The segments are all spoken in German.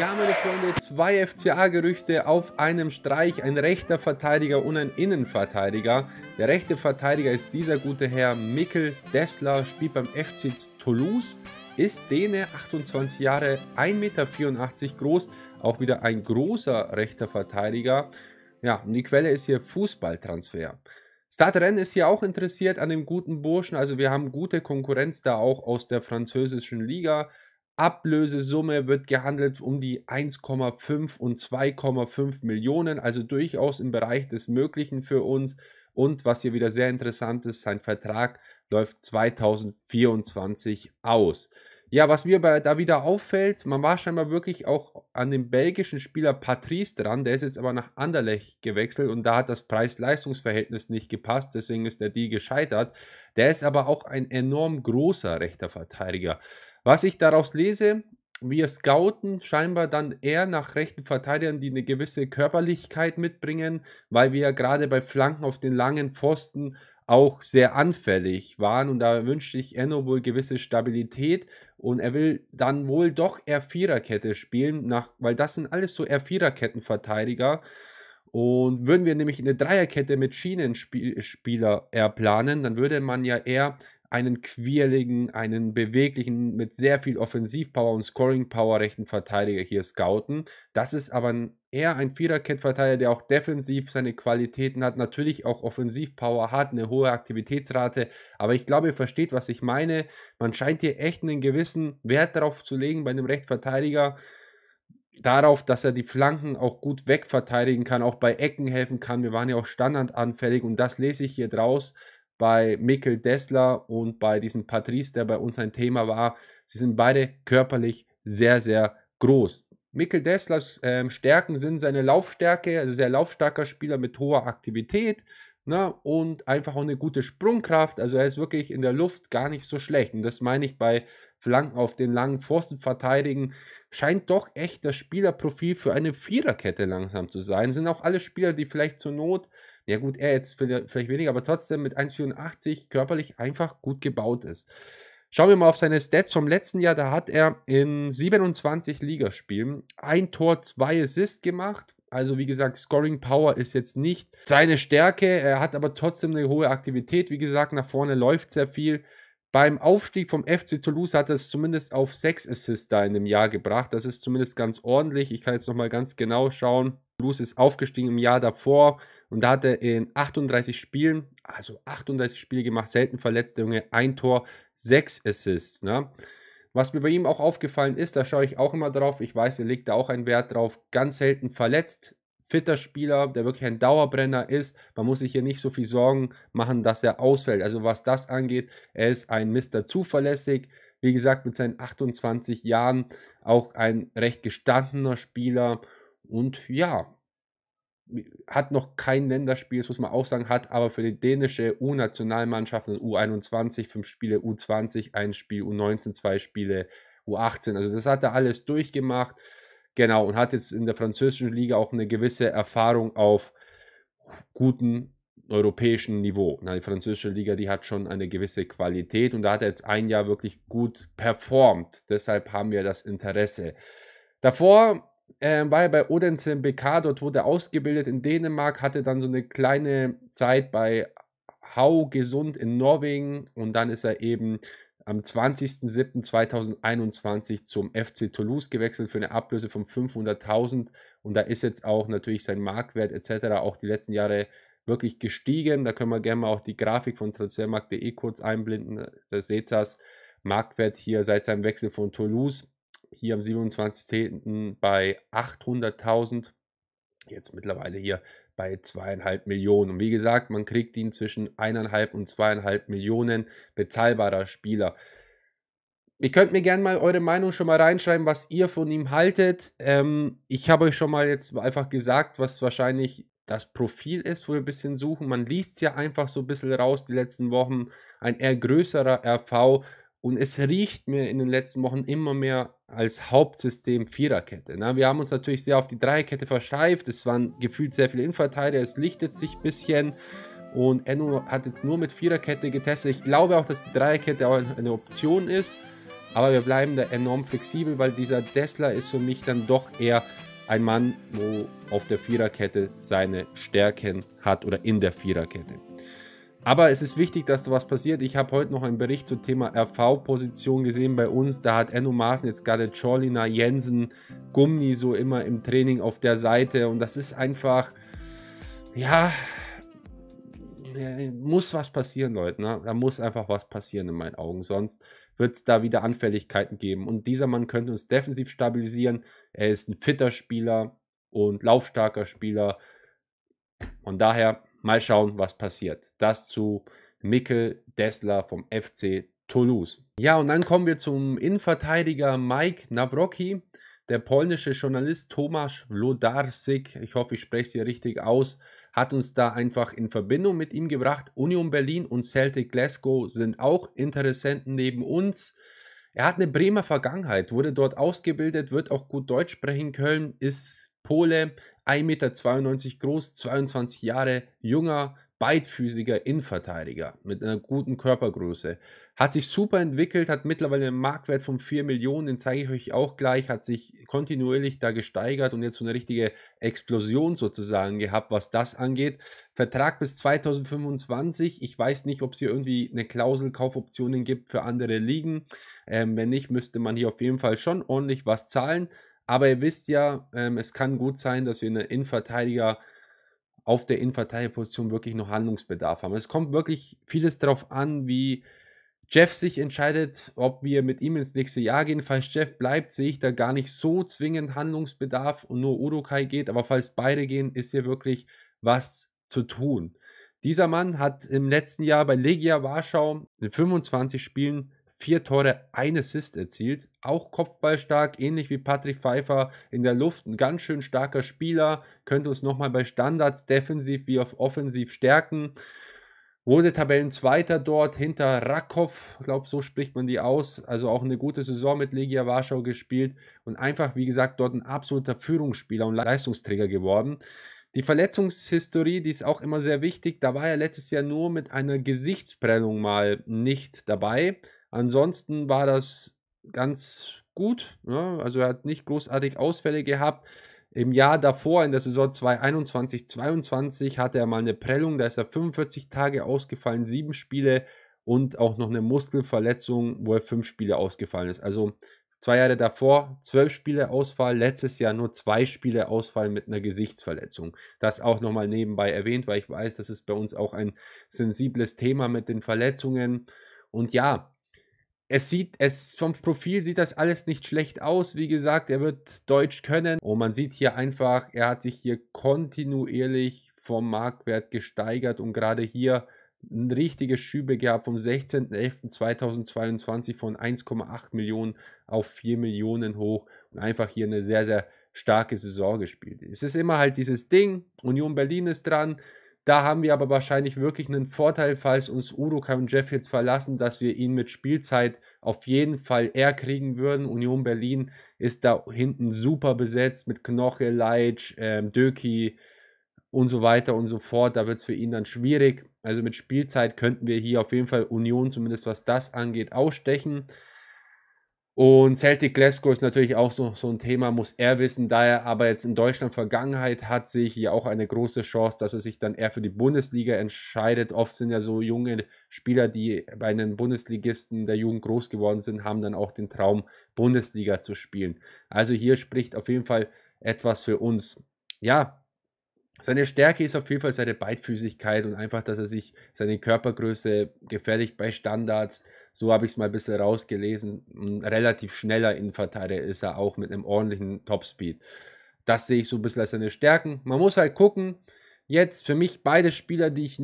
Ja, meine Freunde, zwei FCA-Gerüchte auf einem Streich, ein rechter Verteidiger und ein Innenverteidiger. Der rechte Verteidiger ist dieser gute Herr Mikkel Dessler, spielt beim FC Toulouse, ist Däne, 28 Jahre, 1,84 Meter groß, auch wieder ein großer rechter Verteidiger. Ja, und die Quelle ist hier Fußballtransfer. Stadrennen ist hier auch interessiert an dem guten Burschen, also wir haben gute Konkurrenz da auch aus der französischen Liga. Ablösesumme wird gehandelt um die 1,5 und 2,5 Millionen, also durchaus im Bereich des Möglichen für uns. Und was hier wieder sehr interessant ist, sein Vertrag läuft 2024 aus. Ja, was mir da wieder auffällt, man war scheinbar wirklich auch an dem belgischen Spieler Patrice dran, der ist jetzt aber nach Anderlecht gewechselt und da hat das Preis-Leistungs-Verhältnis nicht gepasst, deswegen ist der Deal gescheitert. Der ist aber auch ein enorm großer rechter Verteidiger. Was ich daraus lese, wir scouten scheinbar dann eher nach rechten Verteidigern, die eine gewisse Körperlichkeit mitbringen, weil wir ja gerade bei Flanken auf den langen Pfosten auch sehr anfällig waren und da wünscht sich Enno wohl gewisse Stabilität und er will dann wohl doch R4er-Kette spielen, nach, weil das sind alles so R4er-Kettenverteidiger und würden wir nämlich eine Dreierkette mit Schienenspieler erplanen, dann würde man ja eher einen quirligen, einen beweglichen, mit sehr viel Offensivpower und Scoring-Power rechten Verteidiger hier scouten. Das ist aber eher ein Viererkettverteidiger, der auch defensiv seine Qualitäten hat, natürlich auch Offensivpower hat, eine hohe Aktivitätsrate. Aber ich glaube, ihr versteht, was ich meine. Man scheint hier echt einen gewissen Wert darauf zu legen bei einem Rechtverteidiger, darauf, dass er die Flanken auch gut wegverteidigen kann, auch bei Ecken helfen kann. Wir waren ja auch standardanfällig und das lese ich hier draus, bei Mikkel Dessler und bei diesem Patrice, der bei uns ein Thema war. Sie sind beide körperlich sehr, sehr groß. Mikkel Desslers äh, Stärken sind seine Laufstärke, also sehr laufstarker Spieler mit hoher Aktivität, Ne? Und einfach auch eine gute Sprungkraft. Also er ist wirklich in der Luft gar nicht so schlecht. Und das meine ich bei Flanken auf den langen Pfosten verteidigen. Scheint doch echt das Spielerprofil für eine Viererkette langsam zu sein. Sind auch alle Spieler, die vielleicht zur Not, ja gut, er jetzt vielleicht weniger, aber trotzdem mit 1,84 körperlich einfach gut gebaut ist. Schauen wir mal auf seine Stats vom letzten Jahr. Da hat er in 27 Ligaspielen ein Tor, zwei Assists gemacht. Also wie gesagt, Scoring Power ist jetzt nicht seine Stärke. Er hat aber trotzdem eine hohe Aktivität. Wie gesagt, nach vorne läuft sehr viel. Beim Aufstieg vom FC Toulouse hat er es zumindest auf sechs Assists da in dem Jahr gebracht. Das ist zumindest ganz ordentlich. Ich kann jetzt nochmal ganz genau schauen. Toulouse ist aufgestiegen im Jahr davor und da hat er in 38 Spielen, also 38 Spiele gemacht, selten verletzt, der Junge, ein Tor, sechs Assists. Ne? Was mir bei ihm auch aufgefallen ist, da schaue ich auch immer drauf. Ich weiß, er legt da auch einen Wert drauf. Ganz selten verletzt. Fitter Spieler, der wirklich ein Dauerbrenner ist. Man muss sich hier nicht so viel Sorgen machen, dass er ausfällt. Also was das angeht, er ist ein Mister zuverlässig. Wie gesagt, mit seinen 28 Jahren auch ein recht gestandener Spieler. Und ja, hat noch kein Länderspiel, das muss man auch sagen, hat aber für die dänische U-Nationalmannschaft U21 fünf Spiele, U20 ein Spiel, U19 zwei Spiele, U18. Also das hat er alles durchgemacht. Genau, und hat jetzt in der französischen Liga auch eine gewisse Erfahrung auf gutem europäischen Niveau. Na, die französische Liga, die hat schon eine gewisse Qualität und da hat er jetzt ein Jahr wirklich gut performt. Deshalb haben wir das Interesse. Davor äh, war er bei Odense im BK, dort wurde er ausgebildet in Dänemark, hatte dann so eine kleine Zeit bei Hau Gesund in Norwegen und dann ist er eben am 20.07.2021 zum FC Toulouse gewechselt für eine Ablöse von 500.000 und da ist jetzt auch natürlich sein Marktwert etc. auch die letzten Jahre wirklich gestiegen. Da können wir gerne mal auch die Grafik von transfermarkt.de kurz einblenden. Da seht ihr das. Marktwert hier seit seinem Wechsel von Toulouse hier am 27.10. bei 800.000, jetzt mittlerweile hier bei zweieinhalb Millionen. Und wie gesagt, man kriegt ihn zwischen eineinhalb und zweieinhalb Millionen bezahlbarer Spieler. Ihr könnt mir gerne mal eure Meinung schon mal reinschreiben, was ihr von ihm haltet. Ähm, ich habe euch schon mal jetzt einfach gesagt, was wahrscheinlich das Profil ist, wo wir ein bisschen suchen. Man liest ja einfach so ein bisschen raus die letzten Wochen. Ein eher größerer RV. Und es riecht mir in den letzten Wochen immer mehr als Hauptsystem Viererkette. Ne? Wir haben uns natürlich sehr auf die Dreierkette versteift. Es waren gefühlt sehr viele Innenverteidiger. Es lichtet sich ein bisschen. Und Enno hat jetzt nur mit Viererkette getestet. Ich glaube auch, dass die Dreierkette auch eine Option ist. Aber wir bleiben da enorm flexibel, weil dieser Dessler ist für mich dann doch eher ein Mann, wo auf der Viererkette seine Stärken hat oder in der Viererkette. Aber es ist wichtig, dass da was passiert. Ich habe heute noch einen Bericht zum Thema RV-Position gesehen bei uns. Da hat Enno Maaßen jetzt gerade Czorlina, Jensen, Gummi so immer im Training auf der Seite. Und das ist einfach, ja, äh, muss was passieren, Leute. Ne? Da muss einfach was passieren in meinen Augen. Sonst wird es da wieder Anfälligkeiten geben. Und dieser Mann könnte uns defensiv stabilisieren. Er ist ein fitter Spieler und laufstarker Spieler. Von daher Mal schauen, was passiert. Das zu Mikkel Dessler vom FC Toulouse. Ja, und dann kommen wir zum Innenverteidiger Mike Nabrocki. Der polnische Journalist Tomasz Lodarsik, ich hoffe, ich spreche es hier richtig aus, hat uns da einfach in Verbindung mit ihm gebracht. Union Berlin und Celtic Glasgow sind auch Interessenten neben uns. Er hat eine Bremer Vergangenheit, wurde dort ausgebildet, wird auch gut Deutsch sprechen können, ist Pole, 1,92 Meter groß, 22 Jahre junger, beidfüßiger Innenverteidiger mit einer guten Körpergröße. Hat sich super entwickelt, hat mittlerweile einen Marktwert von 4 Millionen, den zeige ich euch auch gleich, hat sich kontinuierlich da gesteigert und jetzt so eine richtige Explosion sozusagen gehabt, was das angeht. Vertrag bis 2025, ich weiß nicht, ob es hier irgendwie eine Klausel Kaufoptionen gibt für andere Ligen. Ähm, wenn nicht, müsste man hier auf jeden Fall schon ordentlich was zahlen. Aber ihr wisst ja, ähm, es kann gut sein, dass wir in der Innenverteidiger auf der Innenverteidigerposition wirklich noch Handlungsbedarf haben. Es kommt wirklich vieles darauf an, wie Jeff sich entscheidet, ob wir mit ihm ins nächste Jahr gehen. Falls Jeff bleibt, sehe ich da gar nicht so zwingend Handlungsbedarf und nur Urukai geht. Aber falls beide gehen, ist hier wirklich was zu tun. Dieser Mann hat im letzten Jahr bei Legia Warschau in 25 Spielen vier Tore, ein Assist erzielt. Auch kopfballstark, ähnlich wie Patrick Pfeiffer in der Luft. Ein ganz schön starker Spieler. Könnte uns nochmal bei Standards defensiv wie auf offensiv stärken. Wurde Tabellenzweiter dort hinter Rakow, ich glaube, so spricht man die aus. Also auch eine gute Saison mit Legia Warschau gespielt und einfach, wie gesagt, dort ein absoluter Führungsspieler und Leistungsträger geworden. Die Verletzungshistorie, die ist auch immer sehr wichtig. Da war er letztes Jahr nur mit einer Gesichtsprellung mal nicht dabei. Ansonsten war das ganz gut. Ne? Also er hat nicht großartig Ausfälle gehabt. Im Jahr davor, in der Saison 2021, 22, hatte er mal eine Prellung. Da ist er 45 Tage ausgefallen, sieben Spiele und auch noch eine Muskelverletzung, wo er fünf Spiele ausgefallen ist. Also zwei Jahre davor zwölf Spiele Ausfall, letztes Jahr nur zwei Spiele Ausfall mit einer Gesichtsverletzung. Das auch nochmal nebenbei erwähnt, weil ich weiß, das ist bei uns auch ein sensibles Thema mit den Verletzungen. Und ja, es sieht, es vom Profil sieht das alles nicht schlecht aus. Wie gesagt, er wird Deutsch können. Und man sieht hier einfach, er hat sich hier kontinuierlich vom Marktwert gesteigert und gerade hier ein richtiges Schübe gehabt vom 16.11.2022 von 1,8 Millionen auf 4 Millionen hoch und einfach hier eine sehr, sehr starke Saison gespielt. Es ist immer halt dieses Ding, Union Berlin ist dran, da haben wir aber wahrscheinlich wirklich einen Vorteil, falls uns Udo und Jeff jetzt verlassen, dass wir ihn mit Spielzeit auf jeden Fall eher kriegen würden. Union Berlin ist da hinten super besetzt mit Knoche, Leitsch, ähm, Döki und so weiter und so fort. Da wird es für ihn dann schwierig. Also mit Spielzeit könnten wir hier auf jeden Fall Union, zumindest was das angeht, ausstechen. Und Celtic Glasgow ist natürlich auch so, so ein Thema, muss er wissen. Da er aber jetzt in Deutschland Vergangenheit hat, sehe ich hier auch eine große Chance, dass er sich dann eher für die Bundesliga entscheidet. Oft sind ja so junge Spieler, die bei den Bundesligisten der Jugend groß geworden sind, haben dann auch den Traum, Bundesliga zu spielen. Also hier spricht auf jeden Fall etwas für uns. Ja, seine Stärke ist auf jeden Fall seine Beidfüßigkeit und einfach, dass er sich seine Körpergröße gefährlich bei Standards, so habe ich es mal ein bisschen rausgelesen, ein relativ schneller Innenverteidiger ist er auch mit einem ordentlichen Topspeed. Das sehe ich so ein bisschen als seine Stärken. Man muss halt gucken, jetzt für mich beide Spieler, die ich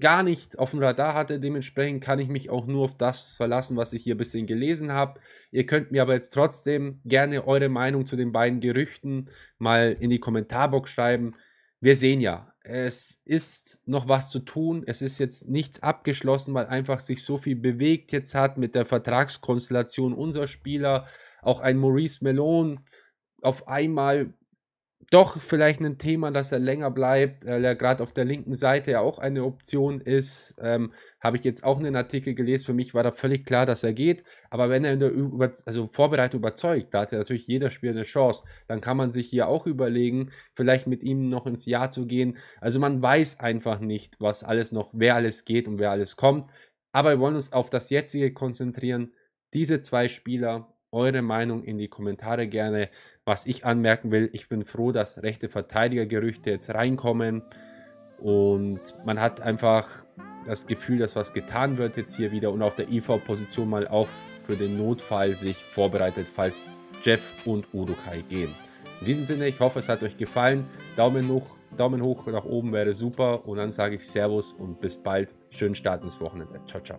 gar nicht auf dem Radar hatte. Dementsprechend kann ich mich auch nur auf das verlassen, was ich hier ein bisschen gelesen habe. Ihr könnt mir aber jetzt trotzdem gerne eure Meinung zu den beiden Gerüchten mal in die Kommentarbox schreiben wir sehen ja, es ist noch was zu tun. Es ist jetzt nichts abgeschlossen, weil einfach sich so viel bewegt jetzt hat mit der Vertragskonstellation unserer Spieler. Auch ein Maurice Melon auf einmal doch vielleicht ein Thema, dass er länger bleibt, weil er gerade auf der linken Seite ja auch eine Option ist. Ähm, Habe ich jetzt auch einen Artikel gelesen. Für mich war da völlig klar, dass er geht. Aber wenn er in der Über also Vorbereitung überzeugt, da hat ja natürlich jeder Spieler eine Chance. Dann kann man sich hier auch überlegen, vielleicht mit ihm noch ins Jahr zu gehen. Also man weiß einfach nicht, was alles noch, wer alles geht und wer alles kommt. Aber wir wollen uns auf das jetzige konzentrieren. Diese zwei Spieler eure Meinung in die Kommentare gerne. Was ich anmerken will, ich bin froh, dass rechte Verteidigergerüchte jetzt reinkommen. Und man hat einfach das Gefühl, dass was getan wird jetzt hier wieder und auf der IV-Position e mal auch für den Notfall sich vorbereitet, falls Jeff und Urukai gehen. In diesem Sinne, ich hoffe, es hat euch gefallen. Daumen hoch, Daumen hoch nach oben wäre super. Und dann sage ich Servus und bis bald. Schönen Start ins Wochenende. Ciao, ciao.